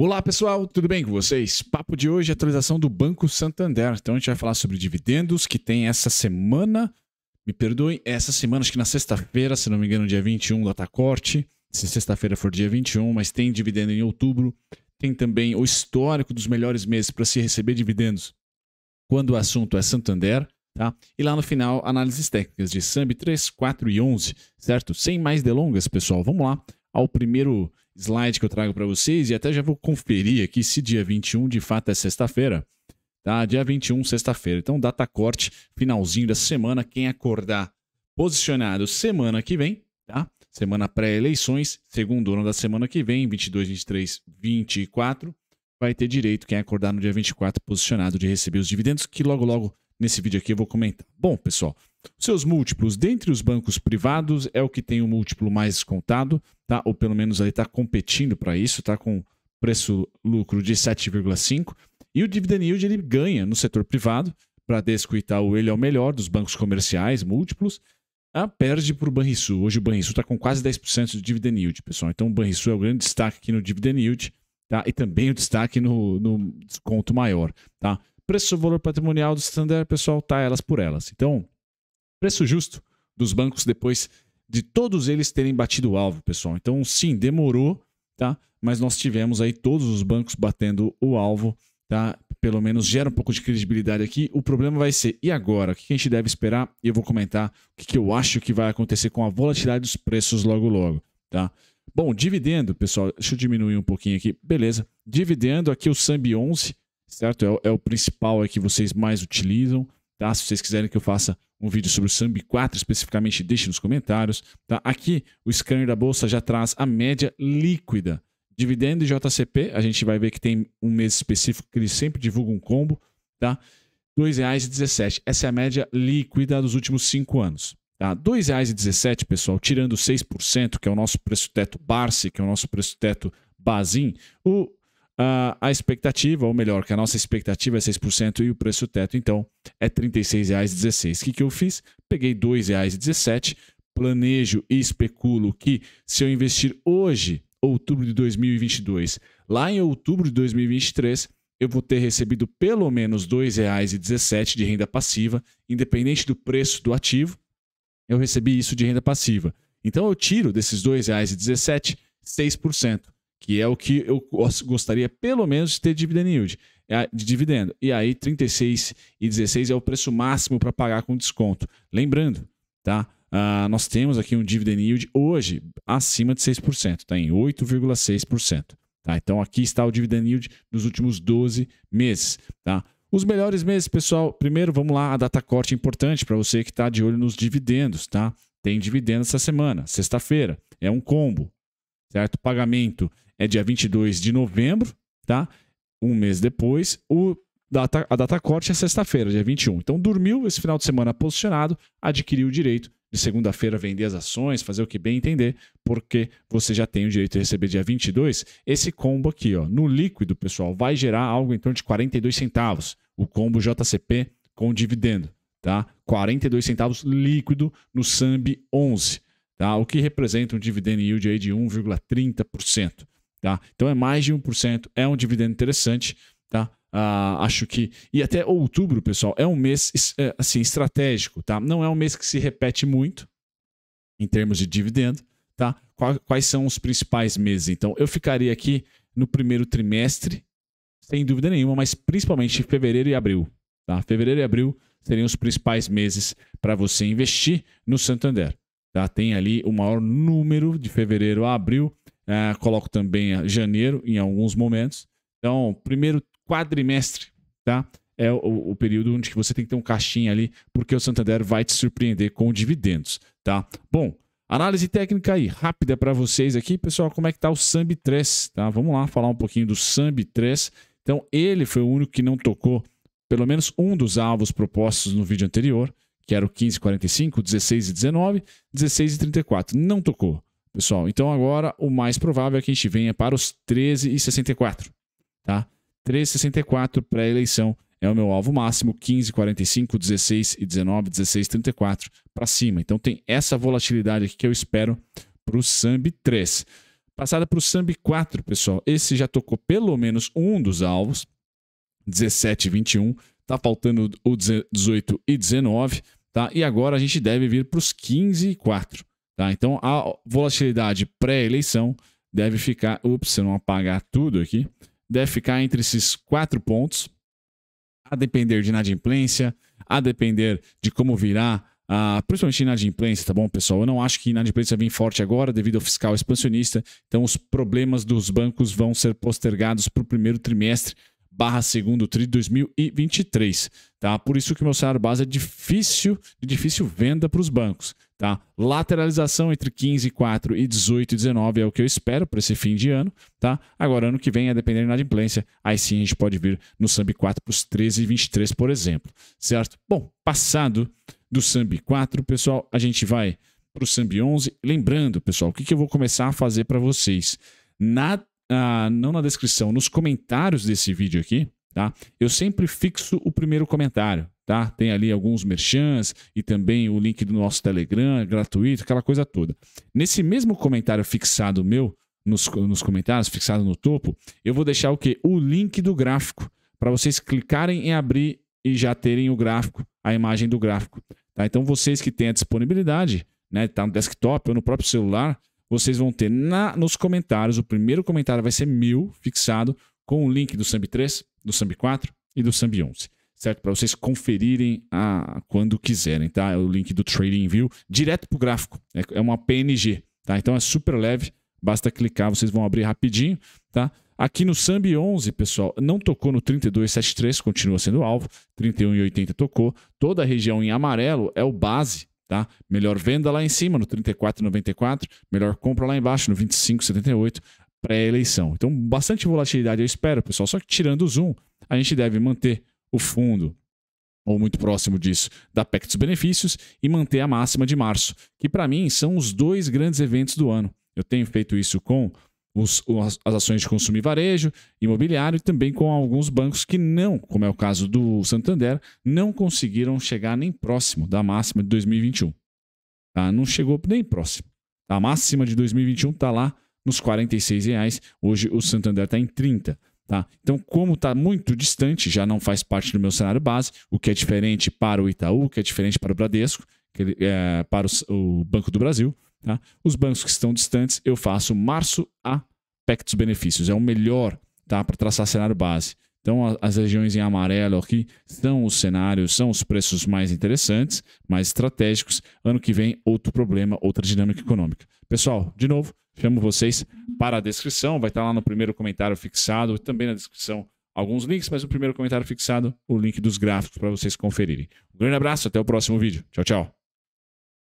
Olá pessoal, tudo bem com vocês? Papo de hoje é atualização do Banco Santander. Então a gente vai falar sobre dividendos que tem essa semana. Me perdoem, é essa semana, acho que na sexta-feira, se não me engano, dia 21, data corte. Se sexta-feira for dia 21, mas tem dividendo em outubro. Tem também o histórico dos melhores meses para se receber dividendos quando o assunto é Santander. Tá? E lá no final, análises técnicas de SAMB 3, 4 e 11, certo? Sem mais delongas, pessoal, vamos lá ao primeiro slide que eu trago para vocês e até já vou conferir aqui se dia 21 de fato é sexta-feira. Tá? Dia 21, sexta-feira. Então, data corte, finalzinho da semana. Quem acordar posicionado semana que vem, tá? Semana pré-eleições, segundo ano da semana que vem, 22, 23, 24, vai ter direito quem acordar no dia 24 posicionado de receber os dividendos que logo logo nesse vídeo aqui eu vou comentar. Bom, pessoal, seus múltiplos dentre os bancos privados é o que tem o múltiplo mais descontado, tá? Ou pelo menos aí está competindo para isso, tá? Com preço lucro de 7,5 e o dividend yield ele ganha no setor privado. para descuidar o ele é o melhor dos bancos comerciais múltiplos. Ah, perde para o Banrisul. Hoje o Banrisul está com quase 10% de dividend yield, pessoal. Então o Banrisul é o grande destaque aqui no dividend yield, tá? E também o destaque no, no desconto maior, tá? preço do valor patrimonial do Standard, pessoal, tá elas por elas. Então, preço justo dos bancos depois de todos eles terem batido o alvo, pessoal. Então, sim, demorou, tá? Mas nós tivemos aí todos os bancos batendo o alvo, tá? Pelo menos gera um pouco de credibilidade aqui. O problema vai ser, e agora? O que a gente deve esperar? E eu vou comentar o que eu acho que vai acontecer com a volatilidade dos preços logo logo, tá? Bom, dividendo, pessoal, deixa eu diminuir um pouquinho aqui. Beleza. Dividendo aqui o SAMB 11, certo? É, é, o principal é que vocês mais utilizam, tá? Se vocês quiserem que eu faça um vídeo sobre o SAMB 4 especificamente, deixe nos comentários, tá? Aqui o scanner da bolsa já traz a média líquida. Dividendo e JCP, a gente vai ver que tem um mês específico que eles sempre divulgam um combo, tá? R$ 2,17. Essa é a média líquida dos últimos cinco anos. Tá? R$ 2,17, pessoal, tirando 6%, que é o nosso preço teto Barsi, que é o nosso preço teto Bazin, o Uh, a expectativa, ou melhor, que a nossa expectativa é 6% e o preço teto, então, é R$ 36,16. O que, que eu fiz? Peguei R$ 2,17, planejo e especulo que se eu investir hoje, outubro de 2022, lá em outubro de 2023, eu vou ter recebido pelo menos R$ 2,17 de renda passiva, independente do preço do ativo, eu recebi isso de renda passiva. Então eu tiro desses R$ 2,17, 6% que é o que eu gostaria pelo menos de ter dividend yield, é de dividendo. E aí 36 e 16 é o preço máximo para pagar com desconto. Lembrando, tá? Uh, nós temos aqui um dividend yield hoje acima de 6%, está em 8,6%. Tá? Então aqui está o dividend yield dos últimos 12 meses. Tá? Os melhores meses, pessoal, primeiro vamos lá, a data corte é importante para você que está de olho nos dividendos. tá? Tem dividendo essa semana, sexta-feira, é um combo, certo? Pagamento é dia 22 de novembro, tá? Um mês depois, o data, a data corte é sexta-feira, dia 21. Então dormiu esse final de semana posicionado, adquiriu o direito de segunda-feira vender as ações, fazer o que bem entender, porque você já tem o direito de receber dia 22. Esse combo aqui, ó, no líquido, pessoal, vai gerar algo em torno de 42 centavos, o combo JCP com dividendo, tá? 42 centavos líquido no SAMB 11, tá? O que representa um dividendo yield aí de 1,30%. Tá? Então é mais de 1%, é um dividendo interessante. Tá? Uh, acho que. E até outubro, pessoal, é um mês é, assim, estratégico. Tá? Não é um mês que se repete muito em termos de dividendo. Tá? Quais são os principais meses? Então, eu ficaria aqui no primeiro trimestre, sem dúvida nenhuma, mas principalmente fevereiro e abril. Tá? Fevereiro e abril seriam os principais meses para você investir no Santander. Tá? Tem ali o maior número de fevereiro a abril ah, coloco também janeiro em alguns momentos. Então, primeiro quadrimestre, tá? É o, o período onde você tem que ter um caixinha ali, porque o Santander vai te surpreender com dividendos, tá? Bom, análise técnica aí, rápida para vocês aqui, pessoal, como é que tá o Sambi 3, tá? Vamos lá falar um pouquinho do Sambi 3. Então, ele foi o único que não tocou pelo menos um dos alvos propostos no vídeo anterior, que era o 1545, 16 e 19, 16 e 34. Não tocou pessoal. Então agora o mais provável é que a gente venha para os 13,64, tá? 13,64 pré-eleição é o meu alvo máximo, 15,45, 16 e 19, 16,34 para cima. Então tem essa volatilidade aqui que eu espero para o SAMB 3. Passada para o SAMB 4, pessoal, esse já tocou pelo menos um dos alvos, 17 e 21, tá faltando o 18 e 19, tá? E agora a gente deve vir para os 15 e 4. Tá? Então a volatilidade pré-eleição deve ficar. Ups, se eu não apagar tudo aqui, deve ficar entre esses quatro pontos, a depender de inadimplência, a depender de como virá. Uh, principalmente inadimplência, tá bom, pessoal? Eu não acho que inadimplência vem forte agora devido ao fiscal expansionista, então os problemas dos bancos vão ser postergados para o primeiro trimestre barra segundo TRI 2023, tá? Por isso que o meu salário base é difícil, de difícil venda para os bancos, tá? Lateralização entre 15,4 e 18,19 é o que eu espero para esse fim de ano, tá? Agora, ano que vem, é dependendo da inadimplência, aí sim a gente pode vir no SAMB 4 para os 13,23, por exemplo, certo? Bom, passado do SAMB 4, pessoal, a gente vai para o SAMB 11. Lembrando, pessoal, o que, que eu vou começar a fazer para vocês? Na ah, não na descrição, nos comentários desse vídeo aqui, tá? Eu sempre fixo o primeiro comentário, tá? Tem ali alguns merchants e também o link do nosso Telegram, gratuito, aquela coisa toda. Nesse mesmo comentário fixado meu, nos, nos comentários, fixado no topo, eu vou deixar o que? O link do gráfico, para vocês clicarem em abrir e já terem o gráfico, a imagem do gráfico. Tá? Então, vocês que têm a disponibilidade, né, tá no desktop ou no próprio celular, vocês vão ter na, nos comentários, o primeiro comentário vai ser meu fixado com o link do Samb 3, do Samb 4 e do Samb 11, certo? Para vocês conferirem a, ah, quando quiserem, tá? É o link do Trading View direto para o gráfico, é, é uma PNG, tá? Então é super leve, basta clicar, vocês vão abrir rapidinho, tá? Aqui no Samb 11, pessoal, não tocou no 3273, continua sendo alvo, 31,80 tocou. Toda a região em amarelo é o base, Tá? Melhor venda lá em cima, no 34,94, melhor compra lá embaixo, no 25,78, pré-eleição. Então, bastante volatilidade eu espero, pessoal. Só que tirando o Zoom, a gente deve manter o fundo ou muito próximo disso, da PEC dos benefícios e manter a máxima de março, que para mim são os dois grandes eventos do ano. Eu tenho feito isso com os, as ações de consumo e varejo, imobiliário e também com alguns bancos que não, como é o caso do Santander, não conseguiram chegar nem próximo da máxima de 2021. Tá? Não chegou nem próximo. A máxima de 2021 está lá nos R$ reais. Hoje o Santander está em 30. Tá? Então, como está muito distante, já não faz parte do meu cenário base, o que é diferente para o Itaú, o que é diferente para o Bradesco, que é para o, o Banco do Brasil. Tá? Os bancos que estão distantes, eu faço março a aspectos-benefícios. É o melhor tá, para traçar cenário base. Então, as regiões em amarelo aqui são os cenários, são os preços mais interessantes, mais estratégicos. Ano que vem, outro problema, outra dinâmica econômica. Pessoal, de novo, chamo vocês para a descrição. Vai estar tá lá no primeiro comentário fixado, também na descrição alguns links, mas no primeiro comentário fixado, o link dos gráficos para vocês conferirem. Um grande abraço, até o próximo vídeo. Tchau, tchau.